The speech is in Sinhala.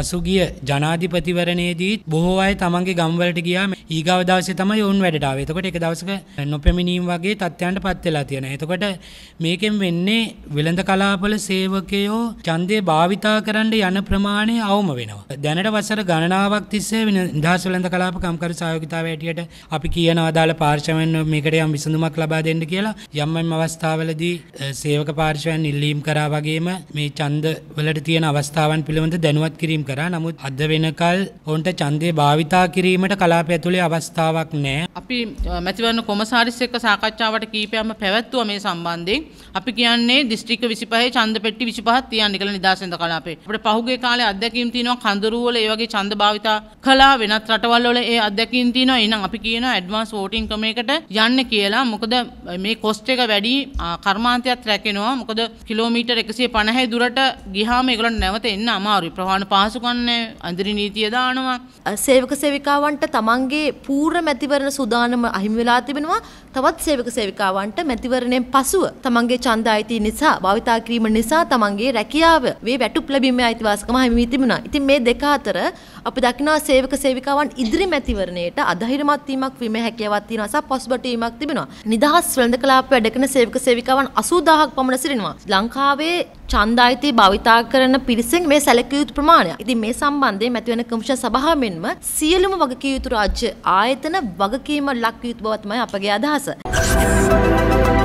පසුගිය ජනාධිපතිවරණයේදීත් බොහෝ අය තමන්ගේ ගම්වලට ගියාම ඊගව දවසේ තමයි ඔවුන් වැඩට ආවේ. එතකොට ඒක දවසක නොපැමිණීම් වගේ තත්ත්වයන්ට පත් වෙලා තියෙනවා. එතකොට මේකෙන් වෙන්නේ වෙළඳ කලාපවල සේවකයෝ ඡන්දේ භාවිතා කරන්න යන ප්‍රමාණය අවම වෙනවා. දැනට වසර ගණනාවක් තිස්සේ නිදහස් වෙළඳ කලාප කම්කරු සහයෝගිතාවය ඇටියට අපි කියන අදාළ පාර්ශ්වයෙන් මේකට යම් විසඳුමක් ලබා දෙන්න කියලා යම් යම් අවස්ථාවලදී සේවක පාර්ශ්වයන් ඉල්ලීම් කරා වගේම මේ ඡන්ද වලට තියෙන අවස්ථාවන් පිළිබඳ දැනුවත් කිරීම ඉල්ලීම් කරා. නමුත් අද වෙනකල් ඔවුන්ට ඡන්දය භාවිතා කිරීමට කලාපය ඇතුලේ අවස්ථාවක් නැහැ. අපි මැතිවරණ කොමසාරිස් එක්ක සාකච්ඡාවට කීපයක්ම පැවැත්වුවා මේ සම්බන්ධයෙන්. අපි කියන්නේ දිස්ත්‍රික්ක 25 ඡන්ද පෙට්ටි 25ක් තියන්න කියලා නිදාසෙන්ද කලාපේ. අපිට පහුගිය කාලේ අත්දැකීම් තියෙනවා කඳුරු වල ඒ වගේ ඡන්ද භාවිතා කළා වෙනත් රටවල් වල ඒ අත්දැකීම් තියෙනවා. එහෙනම් අපි කියනවා ඇඩ්වාන්ස් වෝටින් ක්‍රමයකට යන්න කියලා. මොකද මේ කොස්ට් එක වැඩි කර්මාන්තයත් රැකෙනවා. මොකද කිලෝමීටර් 150 දුරට ගියාම ඒගොල්ලන් නැවත එන්න අමාරුයි. ප්‍රවාහන පහසු පහසුකන්නේ අඳරි නීතිය දානවා. සේවක සේවිකාවන්ට තමන්ගේ පූර්ණ මැතිවරණ සුදානම අහිමි වෙලා තිබෙනවා. තවත් සේවක සේවිකාවන්ට මැතිවරණයෙන් පසුව තමන්ගේ ඡන්ද අයිති නිසා භාවිතා කිරීම නිසා තමන්ගේ රැකියාව වේ වැටුප් ලැබීමේ අයිතිවාසිකම අහිමි වී තිබුණා. ඉතින් මේ දෙක අතර අපි දකිනවා සේවක සේවිකාවන් ඉදිරි මැතිවරණයට අධෛර්යමත් වීමක් වීමේ හැකියාවක් තියෙනවා සහ පොස්බට වීමක් තිබෙනවා. නිදහස් වෙළඳකලාප වැඩකන සේවක සේවිකාවන් 80000ක් පමණ සිටිනවා. ලංකාවේ ඡන්දායිති භාවිතා කරන පිරිසෙන් මේ සැලකිය යුතු ප්‍රමාණයක්. ඉතින් මේ සම්බන්ධයෙන් මැතිවරණ කොමිෂන් සභාව මෙන්ම සියලුම වගකීම් යුතු රාජ්‍ය ආයතන වගකීම ලක්විය යුතු බව තමයි අපගේ අදහස.